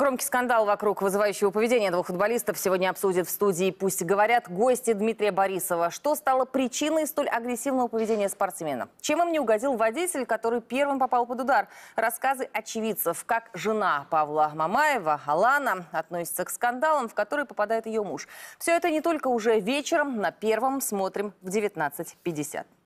Громкий скандал вокруг вызывающего поведения двух футболистов сегодня обсудят в студии «Пусть говорят» гости Дмитрия Борисова. Что стало причиной столь агрессивного поведения спортсмена? Чем им не угодил водитель, который первым попал под удар? Рассказы очевидцев, как жена Павла Мамаева, Алана, относится к скандалам, в которые попадает ее муж. Все это не только уже вечером, на первом смотрим в 19.50.